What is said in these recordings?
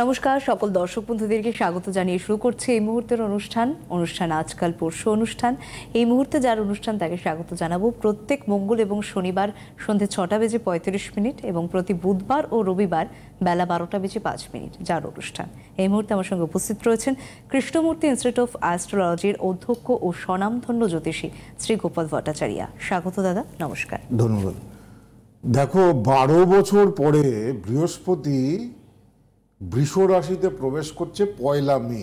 নমস্কার সকল দর্শক বন্ধুদেরকে স্বাগত জানিয়ে শুরু করছি এই মুহূর্তের অনুষ্ঠান অনুষ্ঠান আজকাল পরশু অনুষ্ঠান এই মুহূর্তে যার অনুষ্ঠান তাকে স্বাগত জানাবো প্রত্যেক মঙ্গল এবং শনিবার সন্ধে ছটা বেজে পঁয়ত্রিশ মিনিট এবং প্রতি বুধবার ও রবিবার বেলা বারোটা বেজে পাঁচ মিনিট যার অনুষ্ঠান এই মুহূর্তে আমার সঙ্গে উপস্থিত রয়েছেন কৃষ্ণমূর্তি ইনস্টিটিউট অফ অ্যাস্ট্রোলজির অধ্যক্ষ ও স্বনামধন্য জ্যোতিষী শ্রী গোপাল ভট্টাচার্য স্বাগত দাদা নমস্কার ধন্যবাদ দেখো বারো বছর পরে বৃহস্পতি বৃষ রাশিতে প্রবেশ করছে পয়লা মে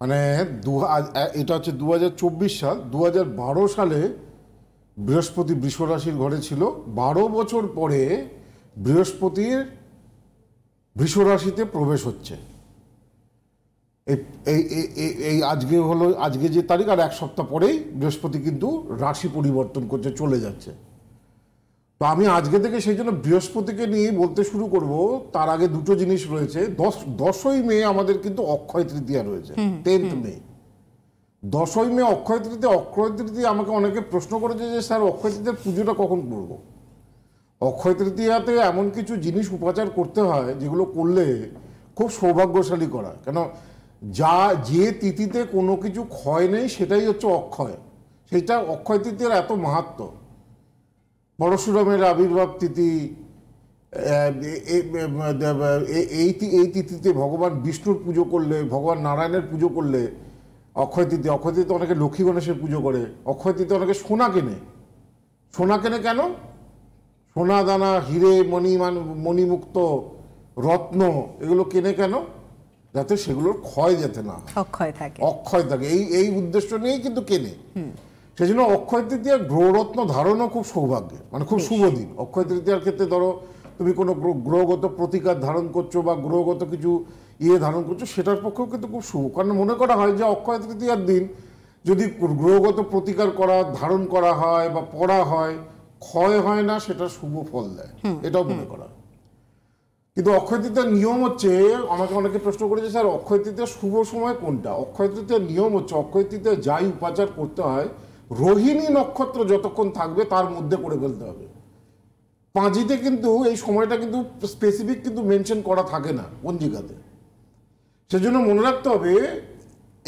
মানে দু এটা হচ্ছে দু সাল দু সালে বৃহস্পতি বৃষ রাশির ঘরে ছিল বারো বছর পরে বৃহস্পতির বৃষ রাশিতে প্রবেশ হচ্ছে এই আজকে হলো আজকে যে তারিখ আর এক সপ্তাহ পরেই বৃহস্পতি কিন্তু রাশি পরিবর্তন করছে চলে যাচ্ছে তো আমি আজকে থেকে সেই জন্য বৃহস্পতিকে নিয়ে বলতে শুরু করব তার আগে দুটো জিনিস রয়েছে দশ দশই মে আমাদের কিন্তু অক্ষয় তৃতীয়া রয়েছে টেন্থ মে দশই মে অক্ষয় তৃতীয়া অক্ষয় তৃতীয়া আমাকে অনেকে প্রশ্ন করেছে যে স্যার অক্ষয় তৃতীয়ার পুজোটা কখন করব অক্ষয় তৃতীয়াতে এমন কিছু জিনিস উপাচার করতে হয় যেগুলো করলে খুব সৌভাগ্যশালী করা কেন যা যে তিথিতে কোনো কিছু ক্ষয় নেই সেটাই হচ্ছে অক্ষয় সেটা অক্ষয় তৃতীয়ার এত মাহাত্ম্য পরশুরামের আবির্ভাব তিথি এই এই তিথিতে ভগবান বিষ্ণুর পুজো করলে ভগবান নারায়ণের পুজো করলে অক্ষয় তৃতীয় অক্ষয় তৃতীয় অনেকে লক্ষ্মী গণেশের পুজো করে অক্ষয় তৃতীয় অনেকে সোনা কেনে সোনা কেনে কেন সোনা দানা হিরে মণি মান মণিমুক্ত রত্ন এগুলো কেনে কেন যাতে সেগুলোর ক্ষয় যাতে না অক্ষয় থাকে অক্ষয় থাকে এই এই উদ্দেশ্য নিয়েই কিন্তু কেনে সেই জন্য অক্ষয় তৃতীয়ার গ্রহরত্ন ধারণও খুব সৌভাগ্যের মানে খুব শুভ দিন অক্ষয় তৃতীয়ার ক্ষেত্রে ধরো তুমি কোনো গ্রহগত প্রতিকার ধারণ করছো বা গ্রহগত কিছু ইয়ে ধারণ করছো সেটার পক্ষেও কিন্তু খুব শুভ কারণ মনে করা হয় যে অক্ষয় তৃতীয়ার দিন যদি গ্রহগত প্রতিকার করা ধারণ করা হয় বা পড়া হয় ক্ষয় হয় না সেটা শুভ ফল দেয় এটাও মনে করা কিন্তু অক্ষয় তৃতীয়ার নিয়ম হচ্ছে আমাকে অনেকে প্রশ্ন করেছে স্যার অক্ষয় তৃতীয়ার শুভ সময় কোনটা অক্ষয় তৃতীয়ার নিয়ম হচ্ছে অক্ষয় তৃতীয়া যাই উপাচার করতে হয় রোহিণী নক্ষত্র যতক্ষণ থাকবে তার মধ্যে করে ফেলতে হবে পাঁজিতে কিন্তু এই সময়টা কিন্তু স্পেসিফিক কিন্তু মেনশন করা থাকে না পঞ্জিকাতে সেজন্য মনে রাখতে হবে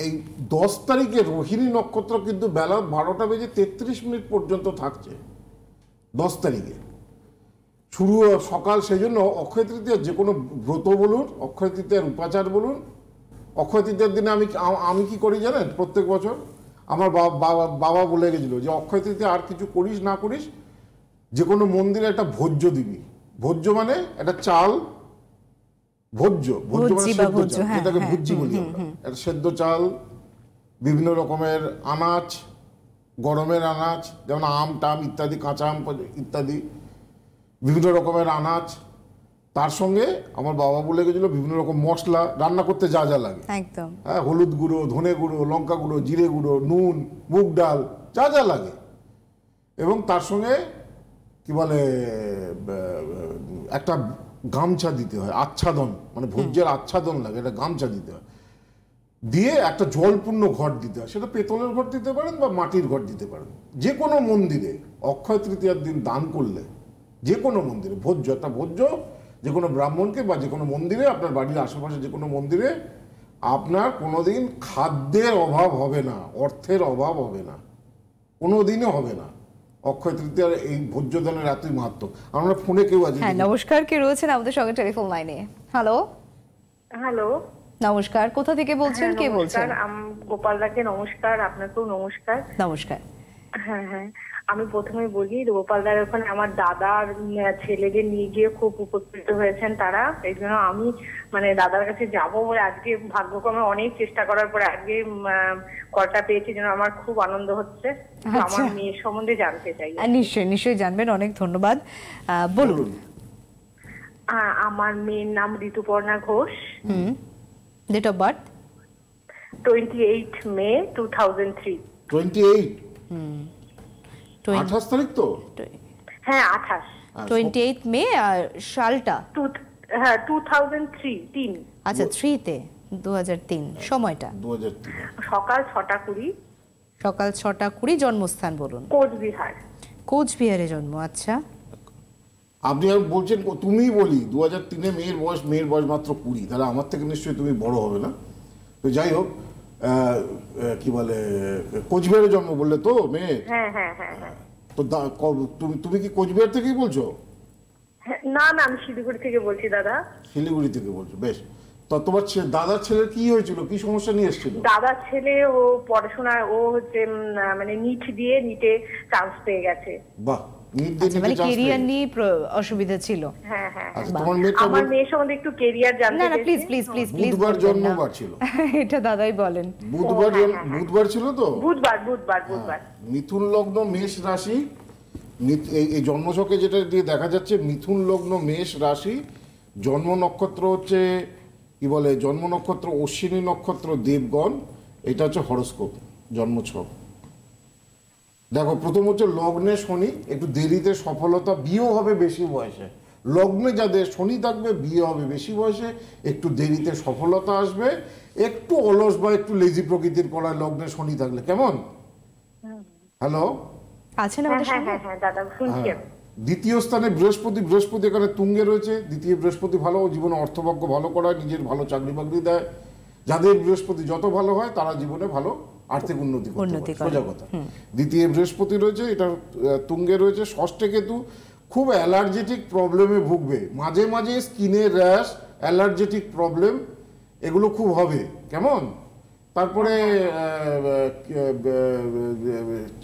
এই দশ তারিখে রোহিণী নক্ষত্র কিন্তু বেলা বারোটা বেজে তেত্রিশ মিনিট পর্যন্ত থাকছে দশ তারিখে শুরু সকাল জন্য অক্ষয় তৃতীয়ার যে কোনো ব্রত বলুন অক্ষয় তৃতীয়ার উপাচার বলুন অক্ষয় তৃতীয়ার দিনে আমি আমি কি করি জানেন প্রত্যেক বছর আমার বাবা বাবা বলে গেছিলো যে অক্ষয় তৃতীয় আর কিছু করিস না করিস যে কোনো মন্দিরে একটা ভোজ্য দিবি ভোজ্য মানে একটা চাল ভোজ্য ভোজ্য মানে সেদ্ধ হ্যাঁ, হ্যাঁ, বলি একটা সেদ্ধ চাল বিভিন্ন রকমের আনাজ গরমের আনাজ যেমন আম টাম ইত্যাদি কাঁচা আম ইত্যাদি বিভিন্ন রকমের আনাজ তার সঙ্গে আমার বাবা বলে গেছিলো বিভিন্ন রকম মশলা রান্না করতে যা যা লাগে হ্যাঁ হলুদ গুঁড়ো ধনে গুঁড়ো লঙ্কা গুঁড়ো জিরে গুঁড়ো নুন মুগ ডাল যা যা লাগে এবং তার সঙ্গে কি বলে একটা গামছা দিতে হয় আচ্ছাদন মানে ভোজ্যের আচ্ছাদন লাগে এটা গামছা দিতে হয় দিয়ে একটা জলপূর্ণ ঘর দিতে হয় সেটা পেতলের ঘর দিতে পারেন বা মাটির ঘর দিতে পারেন যে কোনো মন্দিরে অক্ষয় তৃতীয়ার দিন দান করলে যে কোনো মন্দিরে ভোজ্য একটা ভোজ্য যে কোনো ব্রাহ্মণকে বা যে কোনো মন্দিরে আপনার বাড়ির আশেপাশে যে কোনো মন্দিরে আপনার কোনো দিন খাদ্যের অভাব হবে না অর্থের অভাব হবে না কোনো দিনও হবে না অক্ষয় এই ভোজ্য দানের এতই আমরা ফোনে কেউ আছি হ্যাঁ, নমস্কার কে রয়েছেন আমাদের সঙ্গে টেলিফোন লাইনে হ্যালো হ্যালো নমস্কার কোথা থেকে হ্যাঁ, বলছেন কে বলছেন গোপাল দাকে নমস্কার আপনাকেও নমস্কার নমস্কার হ্যাঁ হ্যাঁ আমি প্রথমে বলি গোপালদার ওখানে আমার দাদার ছেলেদের নিয়ে গিয়ে খুব উপকৃত হয়েছেন তারা এই জন্য আমি মানে দাদার কাছে যাবো বলে আজকে ভাগ্যক্রমে অনেক চেষ্টা করার পরে আজকে কলটা পেয়েছি যেন আমার খুব আনন্দ হচ্ছে আচ্ছা। আমার মেয়ের সম্বন্ধে জানতে চাই নিশ্চয়ই নিশ্চয়ই জানবেন অনেক ধন্যবাদ বলুন আমার মেয়ের নাম Rituparna Ghosh hmm date of birth twenty eight May two thousand three twenty hmm আঠাশ তারিখ তো হ্যাঁ আঠাশ হ্যাঁ, টোয়েন্টি মে আর সালটা হ্যাঁ টু আচ্ছা থ্রিতে দু হাজার তিন হ্যাঁ, সময়টা সকাল ছটা কুড়ি সকাল ছটা কুড়ি জন্মস্থান বলুন কোচবিহার কোচবিহারে জন্ম আচ্ছা আপনি আর বলছেন তুমি বলি দু হাজার মেয়ের বয়স মেয়ের বয়স মাত্র কুড়ি তাহলে আমার থেকে নিশ্চয়ই তুমি বড় হবে না তো যাই হোক কি বলে কোচবিহারে জন্ম বললে তো মেয়ে হ্যাঁ, হ্যাঁ, হ্যাঁ, তো তুমি কি কোচবিহার থেকেই বলছো না না আমি শিলিগুড়ি থেকে বলছি দাদা শিলিগুড়ি থেকে বলছো বেশ তো তোমার দাদার ছেলের কি হয়েছিল কি সমস্যা নিয়ে এসেছিল দাদার ছেলে ও পড়াশোনা ও হচ্ছে মানে নিট দিয়ে নিটে চান্স পেয়ে গেছে বাহ মিথুন লগ্ন মেষ রাশি এই জন্মচকে যেটা দিয়ে দেখা যাচ্ছে মিথুন লগ্ন মেষ রাশি জন্ম নক্ষত্র হচ্ছে কি বলে জন্ম নক্ষত্র অশ্বিনী নক্ষত্র দেবগণ এটা হচ্ছে হরস্কোপ জন্মছক দেখো প্রথম হচ্ছে লগ্নে শনি একটু দেরিতে সফলতা বিয়েও হবে বেশি বয়সে লগ্নে যাদের শনি থাকবে বিয়ে হবে বেশি বয়সে একটু দেরিতে সফলতা আসবে একটু অলস বা একটু লেজি প্রকৃতির করায় লগ্নে শনি থাকলে কেমন হ্যালো হ্যাঁ, হ্যাঁ, হ্যাঁ, দ্বিতীয় স্থানে বৃহস্পতি বৃহস্পতি এখানে তুঙ্গে রয়েছে দ্বিতীয় বৃহস্পতি ভালো জীবনে অর্থভাগ্য ভালো করায় নিজের ভালো চাকরি বাকরি দেয় যাদের বৃহস্পতি যত ভালো হয় তারা জীবনে ভালো আর্থিক উন্নতি করতে সোজা কথা দ্বিতীয় বৃহস্পতি রয়েছে এটা তুঙ্গে রয়েছে ষষ্ঠে কেতু খুব অ্যালার্জেটিক প্রবলেমে ভুগবে মাঝে মাঝে স্কিনে র্যাশ অ্যালার্জেটিক প্রবলেম এগুলো খুব হবে কেমন তারপরে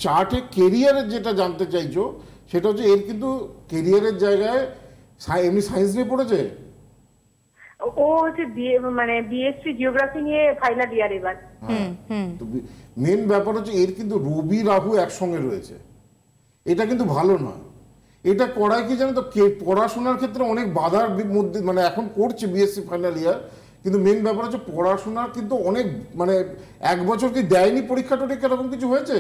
চার্টে কেরিয়ারের যেটা জানতে চাইছো সেটা হচ্ছে এর কিন্তু কেরিয়ারের জায়গায় এমনি সায়েন্স নিয়ে পড়েছে ও হচ্ছে মানে বিএসসি জিওগ্রাফি নিয়ে ফাইনাল ইয়ার এবার মেন হ্যাঁ। ব্যাপার হচ্ছে এর কিন্তু রবি রাহু একসঙ্গে রয়েছে এটা কিন্তু ভালো নয় এটা করায় কি জানো তো কে পড়াশোনার ক্ষেত্রে অনেক বাধার মধ্যে মানে এখন করছে বিএসসি ফাইনাল ইয়ার কিন্তু মেন ব্যাপার হচ্ছে পড়াশোনার কিন্তু অনেক মানে এক বছর কি দেয়নি পরীক্ষা টরীক্ষা এরকম কিছু হয়েছে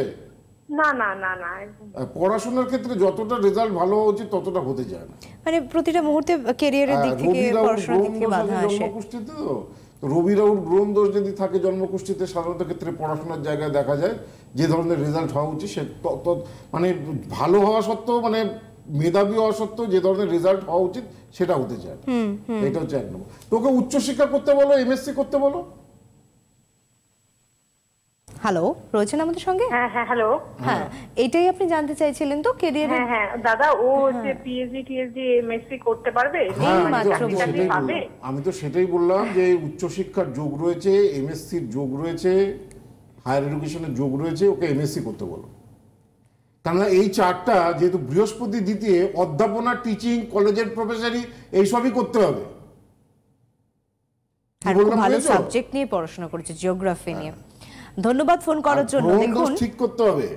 পড়াশোনার ক্ষেত্রে যতটা রেজাল্ট ভালো হওয়া উচিত ততটা হতে যায় না মানে প্রতিটা মুহূর্তে ক্যারিয়ারের দিক থেকে রবি যদি থাকে সাধারণত ক্ষেত্রে পড়াশোনার জায়গায় দেখা যায় যে ধরনের রেজাল্ট হওয়া উচিত সে মানে ভালো হওয়া সত্ত্বেও মানে মেধাবী হওয়া সত্ত্বেও যে ধরনের রেজাল্ট হওয়া উচিত সেটা হতে চায় এটা হচ্ছে এক নম্বর তোকে উচ্চশিক্ষা করতে বলো এমএসসি করতে বলো হ্যালো রয়েছেন আমাদের সঙ্গে হ্যাঁ হ্যাঁ হ্যালো হ্যাঁ এটাই আপনি জানতে চাইছিলেন তো কেরিয়ার হ্যাঁ হ্যাঁ দাদা ও হ্যাঁ। যে পিএইচডি টিএইচডি এমএসসি করতে পারবে এই হ্যাঁ, মাত্র আমি তো সেটাই বললাম যে উচ্চ শিক্ষার যোগ রয়েছে এমএসসি এর যোগ রয়েছে হায়ার এডুকেশনের যোগ রয়েছে ওকে এমএসসি করতে বলো কেননা এই চারটা যেহেতু বৃহস্পতি দ্বিতীয় অধ্যাপনা টিচিং কলেজের প্রফেসরি এইসবই করতে হবে আর ভালো সাবজেক্ট নিয়ে পড়াশোনা করেছে জিওগ্রাফি নিয়ে ধন্যবাদ ফোন করার জন্য দেখুন ঠিক করতে হবে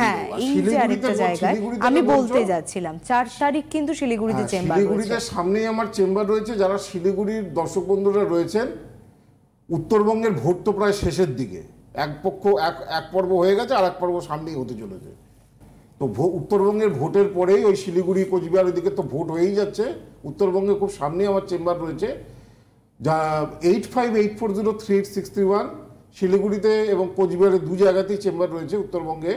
হ্যাঁ এই যে আরেকটা জায়গায় আমি বলতে যাচ্ছিলাম চার তারিখ কিন্তু শিলিগুড়িতে হ্যাঁ, চেম্বার শিলিগুড়িতে সামনেই আমার চেম্বার রয়েছে যারা শিলিগুড়ির দর্শক বন্ধুরা রয়েছেন উত্তরবঙ্গের ভোট তো প্রায় শেষের দিকে এক পক্ষ এক এক পর্ব হয়ে গেছে আর এক পর্ব সামনেই হতে চলেছে তো উত্তরবঙ্গের ভোটের পরেই ওই শিলিগুড়ি কোচবিহার দিকে তো ভোট হয়েই যাচ্ছে উত্তরবঙ্গে খুব সামনেই আমার চেম্বার রয়েছে যা eight five eight four zero three eight six three one শিলিগুড়িতে এবং কোচবিহারে দু জায়গাতেই চেম্বার রয়েছে উত্তরবঙ্গে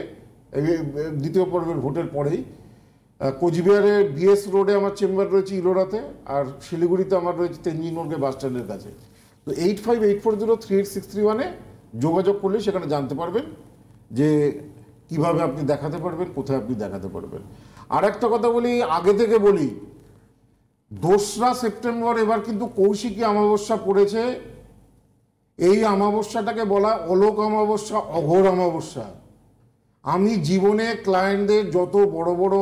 দ্বিতীয় পর্বের ভোটের পরেই কোচবিহারে বিএস রোডে আমার চেম্বার রয়েছে ইলোরাতে আর শিলিগুড়িতে আমার রয়েছে তেঞ্জিন মোড়কে বাস স্ট্যান্ডের কাছে তো eight five eight four zero three eight six three ওয়ানে যোগাযোগ করলে সেখানে জানতে পারবেন যে কিভাবে আপনি দেখাতে পারবেন কোথায় আপনি দেখাতে পারবেন আর একটা কথা বলি আগে থেকে বলি দোসরা সেপ্টেম্বর এবার কিন্তু কৌশিকী অমাবস্যা পড়েছে এই অমাবস্যাটাকে বলা অলোক অমাবস্যা অঘোর অমাবস্যা আমি জীবনে ক্লায়েন্টদের যত বড় বড়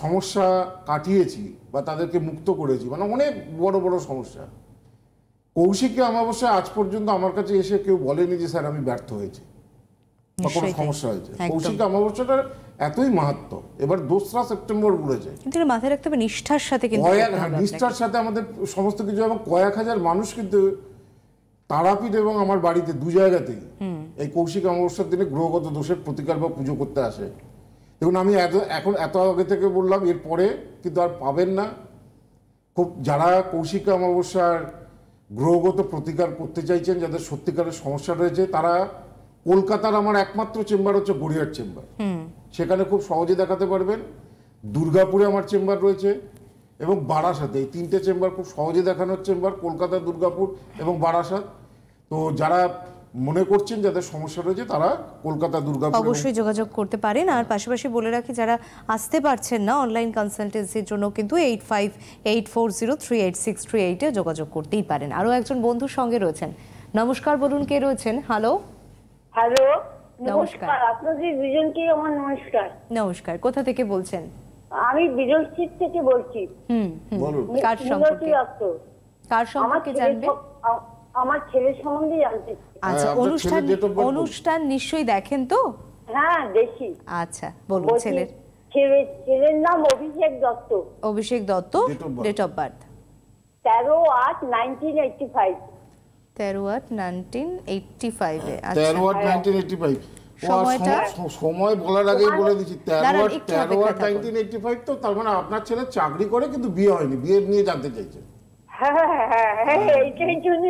সমস্যা কাটিয়েছি বা তাদেরকে মুক্ত করেছি মানে অনেক বড় বড় সমস্যা কৌশিককে অমাবস্যা আজ পর্যন্ত আমার কাছে এসে কেউ বলেনি যে স্যার আমি ব্যর্থ হয়েছি বা কোনো সমস্যা হয়েছে কৌশিক অমাবস্যাটার এতই মাহাত্ম এবার দোসরা সেপ্টেম্বর ঘুরেছে কিন্তু মাথায় রাখতে হবে নিষ্ঠার সাথে কিন্তু হ্যাঁ, নিষ্ঠার সাথে আমাদের সমস্ত কিছু এবং কয়েক হাজার মানুষ কিন্তু তারাপীঠ এবং আমার বাড়িতে দু জায়গাতেই এই কৌশিক অমাবস্যার দিনে গ্রহগত দোষের প্রতিকার বা পুজো করতে আসে দেখুন আমি এত এখন এত আগে থেকে বললাম এরপরে কিন্তু আর পাবেন না খুব যারা কৌশিক অমাবস্যার গ্রহগত প্রতিকার করতে চাইছেন যাদের সত্যিকারের সমস্যা রয়েছে তারা কলকাতার আমার একমাত্র চেম্বার হচ্ছে গড়িয়ার চেম্বার সেখানে খুব সহজে দেখাতে পারবেন দুর্গাপুরে আমার চেম্বার রয়েছে এবং বারাসাতে এই তিনটে চেম্বার খুব সহজে দেখানোর চেম্বার কলকাতা দুর্গাপুর এবং বারাসাত তো যারা মনে করছেন যাদের সমস্যা রয়েছে তারা কলকাতা দুর্গাপুর অবশ্যই যোগাযোগ করতে পারেন আর পাশাপাশি বলে রাখি যারা আসতে পারছেন না অনলাইন কনসালটেন্সির জন্য কিন্তু eight five eight four zero three eight six three এইটে যোগাযোগ করতেই পারেন আরও একজন বন্ধুর সঙ্গে রয়েছেন নমস্কার বলুন কে রয়েছেন হ্যালো হ্যালো নমস্কার আপনাদের দুজনকে আমার নমস্কার নমস্কার কোথা থেকে বলছেন আমি বিজল থেকে বলছি হুম কার সম্পর্কে কার সম্পর্কে জানবে আমার ছেলের সম্বন্ধে জানতে আচ্ছা হ্যাঁ, অনুষ্ঠান অনুষ্ঠান নিশ্চয়ই দেখেন তো হ্যাঁ দেখি আচ্ছা বলুন ছেলের ছেলের নাম Abhishek Dutta Abhishek Dutta date of birth তেরো আট নাইনটিন এইটটি ফাইভ তেরো আট নাইনটিন এইটটি ফাইভে আচ্ছা। তেরো আট নাইনটিন এইটটি ফাইভ সময় বলার আগেই বলে দিচ্ছি তেরো তেরো নাইনটিন এইটটি ফাইভ তো তার মানে আপনার ছেলে চাকরি করে কিন্তু বিয়ে হয়নি বিয়ে নিয়ে জানতে চাইছে এগুলো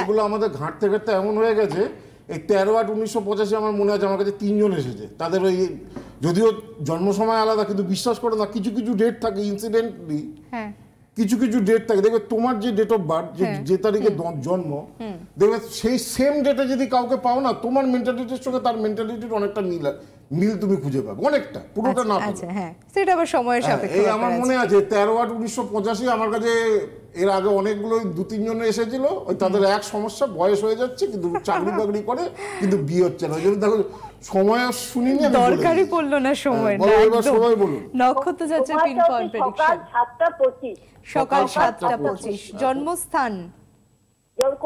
এগুলো আমাদের এমন হয়ে গেছে এই উনিশশো আমার মনে আছে আমার কাছে তিনজন এসেছে তাদের ওই যদিও জন্ম সময় আলাদা কিন্তু বিশ্বাস করে না কিছু কিছু ডেট থাকে ইনসিডেন্টলি হ্যাঁ কিছু কিছু ডেট থাকে দেখবে তোমার যে ডেট অফ বার্থ যে তারিখে জন্ম দেখবে সেই সেম ডেটে যদি কাউকে পাও না তোমার মেন্টালিটির সঙ্গে তার মেন্টালিটির অনেকটা মিল মিল তুমি খুঁজে পাবে অনেকটা পুরোটা না আচ্ছা, পাবে আচ্ছা, হ্যাঁ সেটা আবার সময়ের হ্যাঁ, সাপেক্ষে এই আমার মনে আছে 13 আট 1985 আমার কাছে এর আগে অনেকগুলো দু তিনজন এসেছিল ওই তাদের এক সমস্যা বয়স হয়ে যাচ্ছে কিন্তু চাকরি বাকরি করে কিন্তু বিয়ে হচ্ছে না যেন দেখো সময় আর শুনিনি দরকারই পড়লো না সময় হ্যাঁ, না সময় বলুন নক্ষত্র যাচ্ছে পিন ফল প্রেডিকশন সকাল 7টা সকাল সাতটা পঁচিশ জন্মস্থান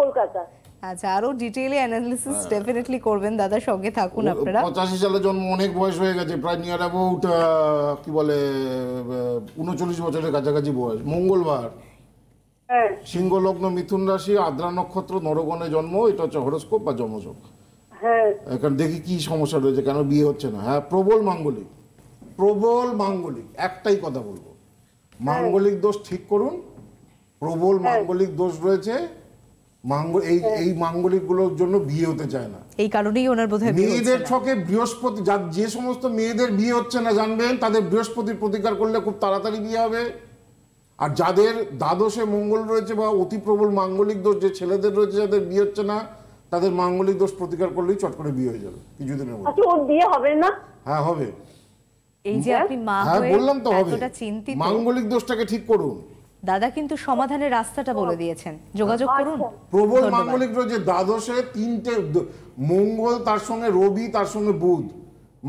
কলকাতা আচ্ছা আরো অ্যানালিসিস ডেফিনেটলি করবেন দাদা সঙ্গে থাকুন আপনারা 85 সালে জন্ম অনেক বয়স হয়ে গেছে প্রায় নিয়ার অ্যাবাউট কি বলে 39 বছরের কাছাকাছি বয়স মঙ্গলবার হ্যাঁ। সিংহ লগ্ন মিথুন রাশি আদ্রা নক্ষত্র নরগণে জন্ম এটা হচ্ছে হরস্কোপ বা জমজক হ্যাঁ। এখন দেখি কি সমস্যা রয়েছে কেন বিয়ে হচ্ছে না হ্যাঁ প্রবল মাঙ্গলিক প্রবল মাঙ্গলিক একটাই কথা বলবো হ্যাঁ। মাঙ্গলিক দোষ ঠিক করুন প্রবল হ্যাঁ। মাঙ্গলিক দোষ রয়েছে এই হ্যাঁ। মাঙ্গলিক গুলোর জন্য বিয়ে হতে চায় না এই কারণেই ওনার বোধ হয় মেয়েদের ছকে বৃহস্পতি যে সমস্ত মেয়েদের বিয়ে হচ্ছে না জানবেন তাদের বৃহস্পতির প্রতিকার করলে খুব তাড়াতাড়ি বিয়ে হবে আর যাদের দ্বাদশে মঙ্গল রয়েছে বা অতি প্রবল মাঙ্গলিক দোষ যে ছেলেদের রয়েছে যাদের বিয়ে হচ্ছে না তাদের মাঙ্গলিক দোষ প্রতিকার করলেই চট করে বিয়ে হয়ে যাবে কিছুদিনের মধ্যে আচ্ছা, বিয়ে হবে না হ্যাঁ হবে এই যে হ্যাঁ? আপনি মা হ্যাঁ, হয়ে বললাম তো এতটা চিন্তিত মাঙ্গলিক দোষটাকে ঠিক করুন দাদা কিন্তু সমাধানের রাস্তাটা বলে দিয়েছেন যোগাযোগ আচ্ছা। করুন প্রবল মাঙ্গলিক রয়েছে দ্বাদশে তিনটে মঙ্গল তার সঙ্গে রবি তার সঙ্গে বুধ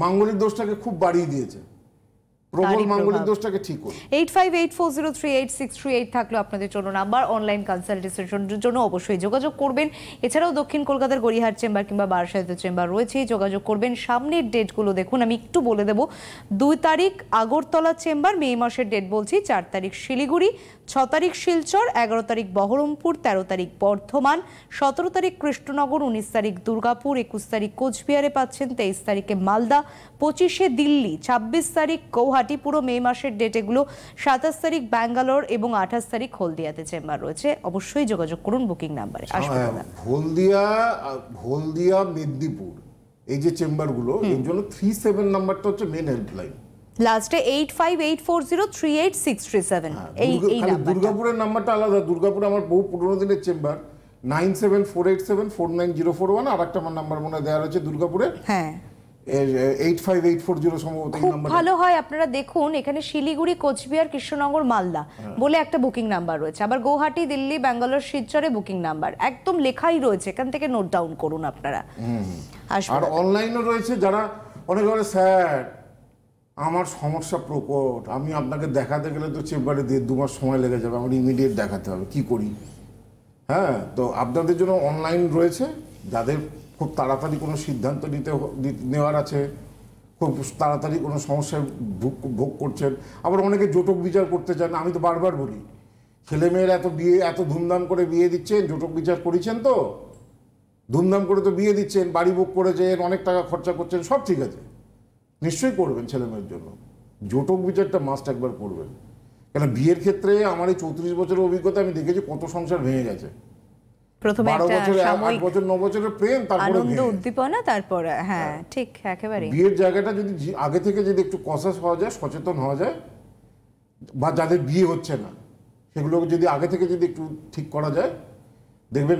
মাঙ্গলিক দোষটাকে খুব বাড়িয়ে দিয়েছে প্রবল মাঙ্গলিক দোষটাকে ঠিক করুন 8584038638 থাকলো আপনাদের জন্য নাম্বার অনলাইন কনসালটেশনের জন্য অবশ্যই যোগাযোগ করবেন এছাড়াও দক্ষিণ কলকাতার গড়িহাট চেম্বার কিংবা বারাসাত চেম্বার রয়েছে যোগাযোগ করবেন সামনের ডেটগুলো দেখুন আমি একটু বলে দেব দুই তারিখ আগরতলা চেম্বার মে মাসের ডেট বলছি চার তারিখ শিলিগুড়ি ছ তারিখ শিলচর এগারো তারিখ বহরমপুর ১৩ তারিখ বর্ধমান সতেরো তারিখ কৃষ্ণনগর উনিশ তারিখ দুর্গাপুর একুশ তারিখ কোচবিহারে পাচ্ছেন তেইশ তারিখে মালদা পঁচিশে দিল্লি ২৬ তারিখ গৌহাটি পার্টি পুরো মে মাসের ডেট সাতাশ তারিখ ব্যাঙ্গালোর এবং আঠাশ তারিখ হলদিয়াতে চেম্বার রয়েছে অবশ্যই যোগাযোগ করুন বুকিং নাম্বারে হ্যাঁ, হ্যাঁ, হলদিয়া হলদিয়া মেদিনীপুর এই যে চেম্বারগুলো এর জন্য থ্রি সেভেন নাম্বারটা হচ্ছে মেন হেল্পলাইন লাস্টে eight five eight four zero three eight six three seven এই দুর্গাপুরের নাম্বারটা আলাদা দুর্গাপুর আমার বহু পুরোনো দিনের chamber nine seven four eight seven four nine zero four one আর একটা আমার নাম্বার মনে দেওয়া রয়েছে দুর্গাপুরে হ্যাঁ eight five eight four zero সম্ভবত ভালো হয় আপনারা দেখুন এখানে শিলিগুড়ি কোচবিহার কৃষ্ণনগর মালদা হ্যাঁ। বলে একটা বুকিং নাম্বার রয়েছে আবার গৌহাটি দিল্লি ব্যাঙ্গালোর শিলচরে বুকিং নাম্বার একদম লেখাই রয়েছে এখান থেকে নোট ডাউন করুন আপনারা আর অনলাইনও রয়েছে যারা অনেক বলে স্যার আমার সমস্যা প্রকট আমি আপনাকে দেখাতে গেলে তো চেম্বারে দেড় দুমাস সময় লেগে যাবে আমার ইমিডিয়েট দেখাতে হবে কি করি হ্যাঁ তো আপনাদের জন্য অনলাইন রয়েছে যাদের খুব তাড়াতাড়ি কোনো সিদ্ধান্ত নিতে নেওয়ার আছে খুব তাড়াতাড়ি কোনো সমস্যায় ভোগ ভোগ করছেন আবার অনেকে জোটক বিচার করতে চান আমি তো বারবার বলি ছেলেমেয়েরা এত বিয়ে এত ধুমধাম করে বিয়ে দিচ্ছেন জোটক বিচার করেছেন তো ধুমধাম করে তো বিয়ে দিচ্ছেন বাড়ি বুক করেছেন অনেক টাকা খরচা করছেন সব ঠিক আছে নিশ্চয়ই করবেন ছেলেমেয়ের জন্য জোটক বিচারটা মাস্ট একবার করবেন কেন বিয়ের ক্ষেত্রে আমার এই চৌত্রিশ বছরের অভিজ্ঞতা আমি দেখেছি কত সংসার ভেঙে গেছে প্রথমে একটা আনন্দ উদ্দীপনা তারপর হ্যাঁ ঠিক একেবারে বিয়ের জায়গাটা যদি আগে থেকে যদি একটু কনসাস হওয়া যায় সচেতন হওয়া যায় বা যাদের বিয়ে হচ্ছে না সেগুলোকে যদি আগে থেকে যদি একটু ঠিক করা যায় দেখবেন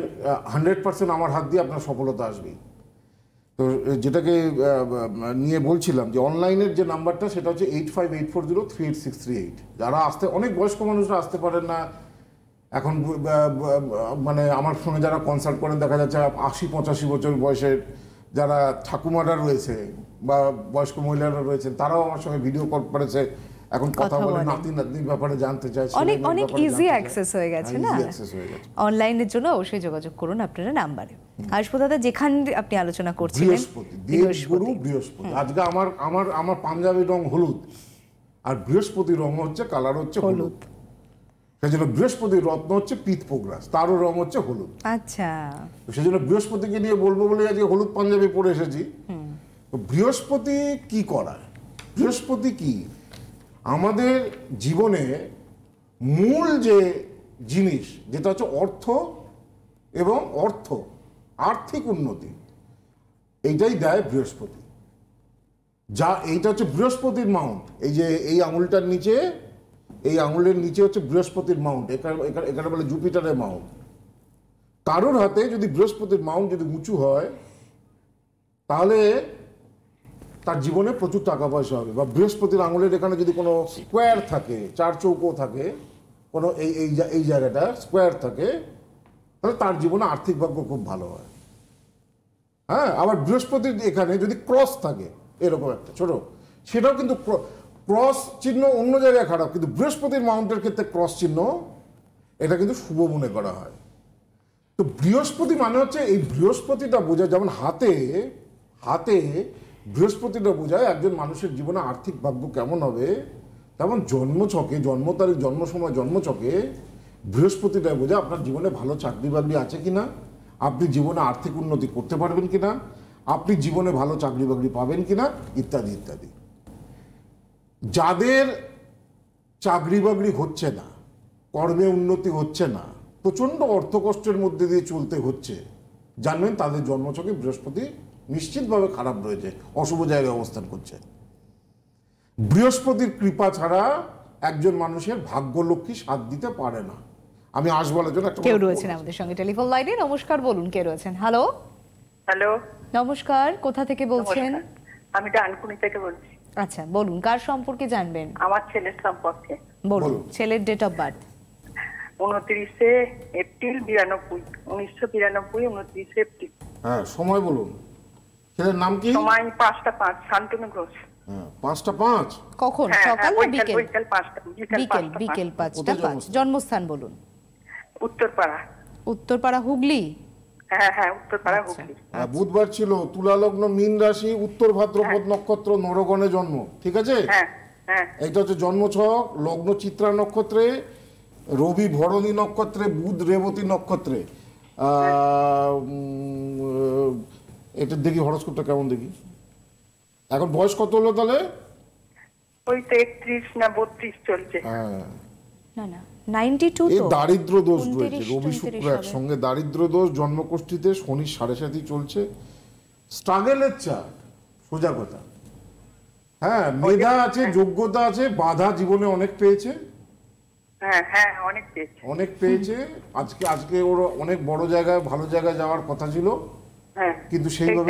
হান্ড্রেড পার্সেন্ট আমার হাত দিয়ে আপনার সফলতা আসবে তো যেটাকে নিয়ে বলছিলাম যে অনলাইনের যে নাম্বারটা সেটা হচ্ছে eight five eight four zero three eight six three eight যারা আসতে অনেক বয়স্ক মানুষরা আসতে পারেন না এখন মানে আমার ফোনে যারা কনসার্ট করেন দেখা যাচ্ছে আশি পঁচাশি বছর বয়সের যারা ঠাকুমারা রয়েছে বা বয়স্ক মহিলারা রয়েছেন তারাও আমার সঙ্গে ভিডিও কল করেছে এখন কথা বলে নাতি নাতনির ব্যাপারে জানতে চাইছি অনেক অনেক ইজি অ্যাক্সেস হয়ে গেছে হ্যাঁ, না অনলাইনের জন্য অবশ্যই যোগাযোগ করুন আপনারা নাম্বারে আসবো দাদা যেখান আপনি আলোচনা করছিলেন বৃহস্পতি বৃহস্পতি আজকে আমার আমার আমার পাঞ্জাবি রং হলুদ আর বৃহস্পতি রং হচ্ছে কালার হচ্ছে হলুদ সেজন্য বৃহস্পতির রত্ন হচ্ছে পিত পোগ্রাস তারও রং হচ্ছে হলুদ আচ্ছা সেজন্য বৃহস্পতিকে নিয়ে বলবো বলে আজকে হলুদ পাঞ্জাবি পরে এসেছি বৃহস্পতি কি করায় বৃহস্পতি কি আমাদের জীবনে মূল যে জিনিস যেটা হচ্ছে অর্থ এবং অর্থ আর্থিক উন্নতি এইটাই দেয় বৃহস্পতি যা এইটা হচ্ছে বৃহস্পতির মাউন্ট এই যে এই আঙুলটার নিচে এই আঙুলের নিচে হচ্ছে বৃহস্পতির মাউন্ট এখানে এখানে বলে জুপিটারের মাউন্ট কারোর হাতে যদি বৃহস্পতির মাউন্ট যদি উঁচু হয় তাহলে তার জীবনে প্রচুর টাকা পয়সা হবে বা বৃহস্পতির আঙুলের এখানে যদি কোনো স্কোয়ার থাকে চার চৌকো থাকে কোনো এই এই এই জায়গাটা স্কোয়ার থাকে তাহলে তার জীবনে আর্থিক ভাগ্য খুব ভালো হয় হ্যাঁ আবার বৃহস্পতির এখানে যদি ক্রস থাকে এরকম একটা ছোট সেটাও কিন্তু ক্রস চিহ্ন অন্য জায়গায় খারাপ কিন্তু বৃহস্পতির মাউন্টের ক্ষেত্রে ক্রস চিহ্ন এটা কিন্তু শুভ মনে করা হয় তো বৃহস্পতি মানে হচ্ছে এই বৃহস্পতিটা বোঝায় যেমন হাতে হাতে বৃহস্পতিটা বোঝায় একজন মানুষের জীবনে আর্থিক ভাগ্য কেমন হবে তেমন জন্মছকে জন্ম তারিখ জন্ম সময় জন্মছকে বৃহস্পতিটা বোঝায় আপনার জীবনে ভালো চাকরি বাকরি আছে কি না আপনি জীবনে আর্থিক উন্নতি করতে পারবেন কি না আপনি জীবনে ভালো চাকরি বাকরি পাবেন কি না ইত্যাদি ইত্যাদি যাদের চাকরি বাকরি হচ্ছে না কর্মে উন্নতি হচ্ছে না প্রচণ্ড অর্থকষ্টের মধ্যে দিয়ে চলতে হচ্ছে জানবেন তাদের জন্মছকে বৃহস্পতি নিশ্চিতভাবে খারাপ রয়েছে অশুভ জায়গায় অবস্থান করছে বৃহস্পতির কৃপা ছাড়া একজন মানুষের ভাগ্য লক্ষ্মী সাথ দিতে পারে না আমি আসবো জন্য একটা কেউ রয়েছেন আমাদের সঙ্গে টেলিফোন লাইনে নমস্কার বলুন কে রয়েছেন হ্যালো হ্যালো নমস্কার কোথা থেকে বলছেন আমি ডানকুনি থেকে বলছি আচ্ছা বলুন কার সম্পর্কে জানবেন আমার ছেলের সম্পর্কে বলুন ছেলের ডেট অফ বার্থ উনত্রিশে এপ্রিল বিরানব্বই উনিশশো বিরানব্বই উনত্রিশে এপ্রিল হ্যাঁ সময় বলুন ছেলের নাম কি সময় পাঁচটা পাঁচ শান্তনু ঘোষ হ্যাঁ, পাঁচটা পাঁচ কখন হ্যাঁ, সকাল হ্যাঁ, বিকেল বিকেল বিকেল পাঁচটা পাঁচ জন্মস্থান বলুন উত্তরপাড়া উত্তরপাড়া হুগলি হ্যাঁ, হ্যাঁ, আচ্ছা, আচ্ছা। বুধবার ছিল মীন রাশি উত্তর ভাদ্রপদ হ্যাঁ। নক্ষত্র নরগণে জন্ম ঠিক আছে এটা হচ্ছে লগ্ন চিত্রা নক্ষত্রে রবি ভরণী নক্ষত্রে বুধ রেবতী নক্ষত্রে এটা দেখি হরস্কোপটা কেমন দেখি এখন বয়স কত হলো তাহলে ওই তো একত্রিশ না বত্রিশ চলছে হ্যাঁ না না দারিদ্র দোষ রয়েছে রবি শুক্র একসঙ্গে দারিদ্র দোষ জন্মকোষ্ঠীতে শনি সাড়ে সাথে চলছে স্ট্রাগলের চার হ্যাঁ মেধা আছে হ্যাঁ। যোগ্যতা আছে বাধা জীবনে হ্যাঁ, হ্যাঁ, অনেক পেয়েছে অনেক পেয়েছে আজকে আজকে ওর অনেক বড় জায়গায় ভালো জায়গায় যাওয়ার কথা ছিল কিন্তু সেইভাবে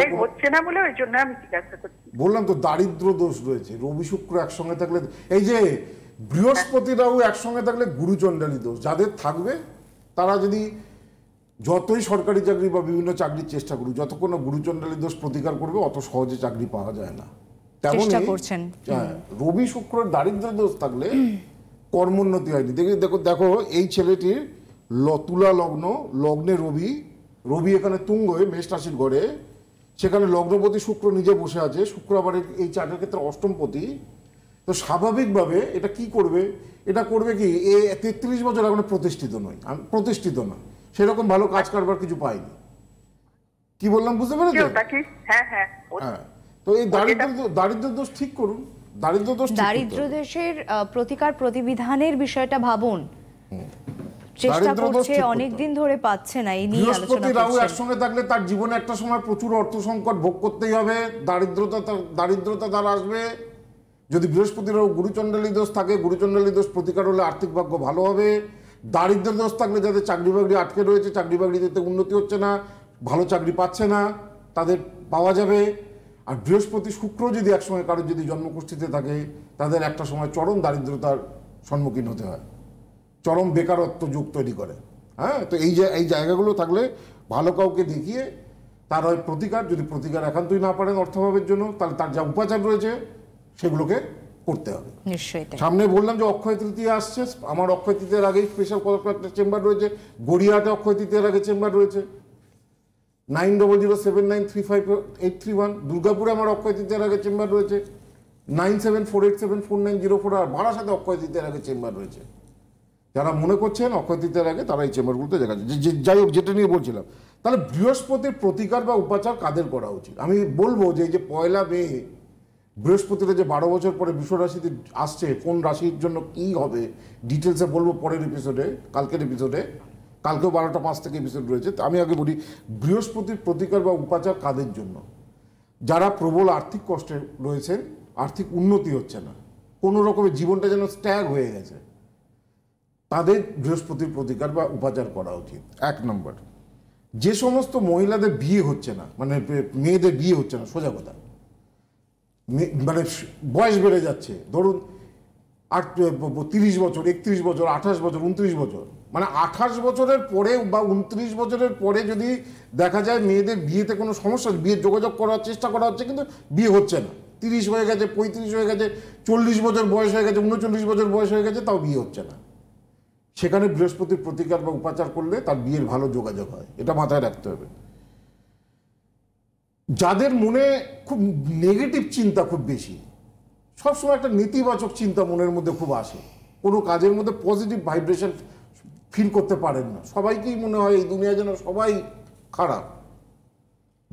বললাম তো দারিদ্র দোষ রয়েছে রবি শুক্র একসঙ্গে থাকলে এই যে বৃহস্পতিরাও একসঙ্গে থাকলে গুরুচণ্ডালী দোষ যাদের থাকবে তারা যদি যতই সরকারি চাকরি বা বিভিন্ন চাকরির চেষ্টা করুক যতক্ষণ না গুরুচণ্ডালী দোষ প্রতিকার করবে অত সহজে চাকরি পাওয়া যায় না তেমন হ্যাঁ, রবি শুক্রের দারিদ্র দোষ থাকলে কর্মোন্নতি হয়নি দেখি দেখো দেখো এই ছেলেটির তুলা লগ্ন লগ্নে রবি রবি এখানে তুঙ্গ হয়ে মেষ রাশির ঘরে সেখানে লগ্নপতি শুক্র নিজে বসে আছে শুক্র আবার এই চাকরির ক্ষেত্রে অষ্টমপতি তো স্বাভাবিকভাবে এটা কি করবে এটা করবে কি এ তেত্রিশ বছর এখন প্রতিষ্ঠিত নয় প্রতিষ্ঠিত না সেরকম ভালো কাজ করবার কিছু পাইনি কি বললাম বুঝতে পেরেছেন হ্যাঁ, হ্যাঁ।, হ্যাঁ তো এই দারিদ্র দারিদ্র দোষ ঠিক করুন দারিদ্র দোষ দারিদ্র দেশের প্রতিকার প্রতিবিধানের বিষয়টা ভাবুন চেষ্টা করছে অনেক দিন ধরে পাচ্ছে না এই নিয়ে আলোচনা রাহু একসঙ্গে থাকলে তার জীবনে একটা সময় প্রচুর অর্থ সংকট ভোগ করতেই হবে দারিদ্রতা দারিদ্রতা তার আসবে যদি বৃহস্পতিরও গুরুচণ্ডালী দোষ থাকে গুরুচণ্ডালী দোষ প্রতিকার হলে আর্থিক ভাগ্য ভালো হবে দারিদ্র দোষ থাকলে যাদের চাকরি বাকরি আটকে রয়েছে চাকরি বাকরিতে উন্নতি হচ্ছে না ভালো চাকরি পাচ্ছে না তাদের পাওয়া যাবে আর বৃহস্পতি শুক্র যদি একসময় কারো যদি জন্মকুষ্ঠিতে থাকে তাদের একটা সময় চরম দারিদ্রতার সম্মুখীন হতে হয় চরম বেকারত্ব যুগ তৈরি করে হ্যাঁ তো এই এই জায়গাগুলো থাকলে ভালো কাউকে দেখিয়ে তার হয় প্রতিকার যদি প্রতিকার একান্তই না পারেন অর্থভাবের জন্য তাহলে তার যা উপাচার রয়েছে সেগুলোকে করতে হবে সামনে বললাম যে অক্ষয় তৃতীয় আসছে আমার অক্ষয় তৃতীয়ের আগে স্পেশাল কয়েকটা চেম্বার রয়েছে গড়িয়াহাটে অক্ষয় তৃতীয়ের আগে চেম্বার রয়েছে nine double zero seven nine three five eight three one দুর্গাপুরে আমার অক্ষয় তৃতীয়ের আগে চেম্বার রয়েছে nine seven four eight seven four nine zero four আর সাথে অক্ষয় তৃতীয়ের আগে চেম্বার রয়েছে যারা মনে করছেন অক্ষয় তৃতীয়ের আগে তারা এই চেম্বারগুলোতে দেখা যাচ্ছে যাই হোক যেটা নিয়ে বলছিলাম তাহলে বৃহস্পতির প্রতিকার বা উপাচার কাদের করা উচিত আমি বলবো যে এই যে পয়লা মে বৃহস্পতিতে যে বারো বছর পরে বিশ্ব রাশিতে আসছে কোন রাশির জন্য কী হবে ডিটেলসে বলবো পরের এপিসোডে কালকের এপিসোডে কালকেও বারোটা পাঁচ থেকে এপিসোড রয়েছে আমি আগে বলি বৃহস্পতির প্রতিকার বা উপাচার কাদের জন্য যারা প্রবল আর্থিক কষ্টে রয়েছেন আর্থিক উন্নতি হচ্ছে না কোনো রকমের জীবনটা যেন স্ট্যাগ হয়ে গেছে তাদের বৃহস্পতির প্রতিকার বা উপাচার করা উচিত এক নম্বর যে সমস্ত মহিলাদের বিয়ে হচ্ছে না মানে মেয়েদের বিয়ে হচ্ছে না সোজা কথা মানে বয়স বেড়ে যাচ্ছে ধরুন আট তিরিশ বছর একত্রিশ বছর আঠাশ বছর উনত্রিশ বছর মানে আঠাশ বছরের পরে বা উনত্রিশ বছরের পরে যদি দেখা যায় মেয়েদের বিয়েতে কোনো সমস্যা বিয়ে যোগাযোগ করার চেষ্টা করা হচ্ছে কিন্তু বিয়ে হচ্ছে না তিরিশ হয়ে গেছে পঁয়ত্রিশ হয়ে গেছে চল্লিশ বছর বয়স হয়ে গেছে উনচল্লিশ বছর বয়স হয়ে গেছে তাও বিয়ে হচ্ছে না সেখানে বৃহস্পতির প্রতিকার বা উপাচার করলে তার বিয়ের ভালো যোগাযোগ হয় এটা মাথায় রাখতে হবে যাদের মনে খুব নেগেটিভ চিন্তা খুব বেশি সবসময় একটা নেতিবাচক চিন্তা মনের মধ্যে খুব আসে কোনো কাজের মধ্যে পজিটিভ ভাইব্রেশন ফিল করতে পারেন না সবাইকেই মনে হয় এই দুনিয়া যেন সবাই খারাপ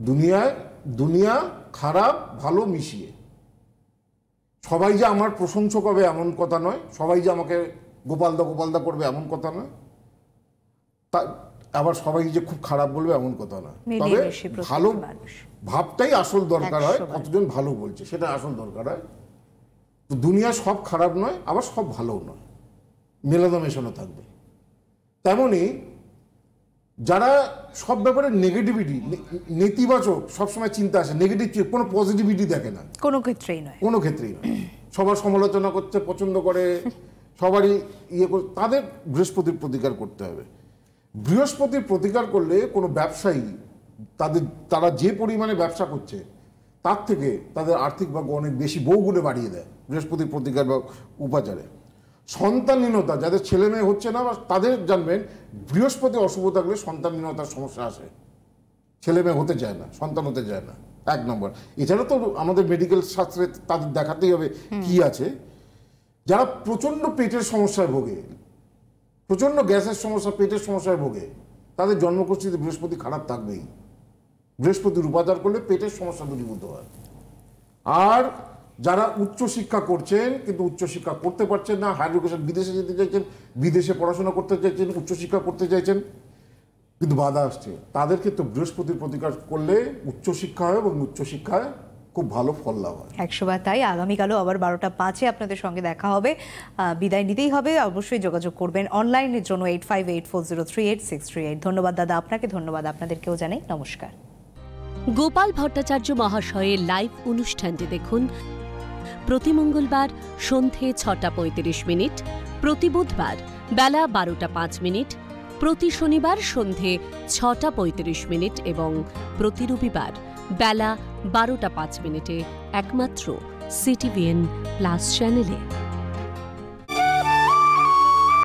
দুনিয়ায় দুনিয়া খারাপ ভালো মিশিয়ে সবাই যে আমার প্রশংসক হবে এমন কথা নয় সবাই যে আমাকে গোপালদা গোপালদা করবে এমন কথা নয় তা আবার সবাই যে খুব খারাপ বলবে এমন কথা না তবে ভালো ভাবটাই আসল দরকার হয় কতজন ভালো বলছে সেটা আসল দরকার হয় তো দুনিয়া সব খারাপ নয় আবার সব ভালোও নয় মেলাদমেশানো থাকবে তেমনি যারা সব ব্যাপারে নেগেটিভিটি নেতিবাচক সবসময় চিন্তা আসে নেগেটিভ কোনো পজিটিভিটি দেখে না কোনো ক্ষেত্রেই নয় কোনো ক্ষেত্রেই নয় সবার সমালোচনা করতে পছন্দ করে সবারই ইয়ে করে তাদের বৃহস্পতির প্রতিকার করতে হবে বৃহস্পতির প্রতিকার করলে কোনো ব্যবসায়ী তাদের তারা যে পরিমাণে ব্যবসা করছে তার থেকে তাদের আর্থিক ভাগ্য অনেক বেশি বহুগুলো বাড়িয়ে দেয় বৃহস্পতির প্রতিকার বা উপাচারে সন্তানহীনতা যাদের ছেলে মেয়ে হচ্ছে না বা তাদের জানবেন বৃহস্পতি অশুভ থাকলে সন্তানহীনতার সমস্যা আসে ছেলে মেয়ে হতে চায় না সন্তান হতে চায় না এক নম্বর এছাড়া তো আমাদের মেডিকেল শাস্ত্রে তাদের দেখাতেই হবে কি আছে যারা প্রচণ্ড পেটের সমস্যায় ভোগে প্রচণ্ড গ্যাসের সমস্যা পেটের সমস্যায় ভোগে তাদের জন্মকোষ্ঠীতে বৃহস্পতি খারাপ থাকবেই বৃহস্পতির উপাচার করলে পেটের সমস্যা দূরীভূত হয় আর যারা উচ্চশিক্ষা করছেন কিন্তু উচ্চশিক্ষা করতে পারছেন না হায়ার এডুকেশন বিদেশে যেতে চাইছেন বিদেশে পড়াশোনা করতে চাইছেন উচ্চশিক্ষা করতে চাইছেন কিন্তু বাধা আসছে তাদের ক্ষেত্রে বৃহস্পতির প্রতিকার করলে উচ্চশিক্ষা হয় এবং উচ্চশিক্ষায় খুব ভালো ফল লাভ হয় একশোবার তাই আগামীকালও আবার বারোটা পাঁচে আপনাদের সঙ্গে দেখা হবে বিদায় নিতেই হবে অবশ্যই যোগাযোগ করবেন অনলাইনের জন্য eight five eight four zero three eight six three eight ধন্যবাদ দাদা আপনাকে ধন্যবাদ আপনাদেরকেও জানাই নমস্কার গোপাল ভট্টাচার্য মহাশয়ের লাইভ অনুষ্ঠানটি দেখুন প্রতি মঙ্গলবার সন্ধে ছটা পঁয়ত্রিশ মিনিট প্রতি বুধবার বেলা বারোটা পাঁচ মিনিট প্রতি শনিবার সন্ধে ছটা পঁয়ত্রিশ মিনিট এবং প্রতি রবিবার বেলা বারোটা পাঁচ মিনিটে একমাত্র সিটিভিএন প্লাস চ্যানেলে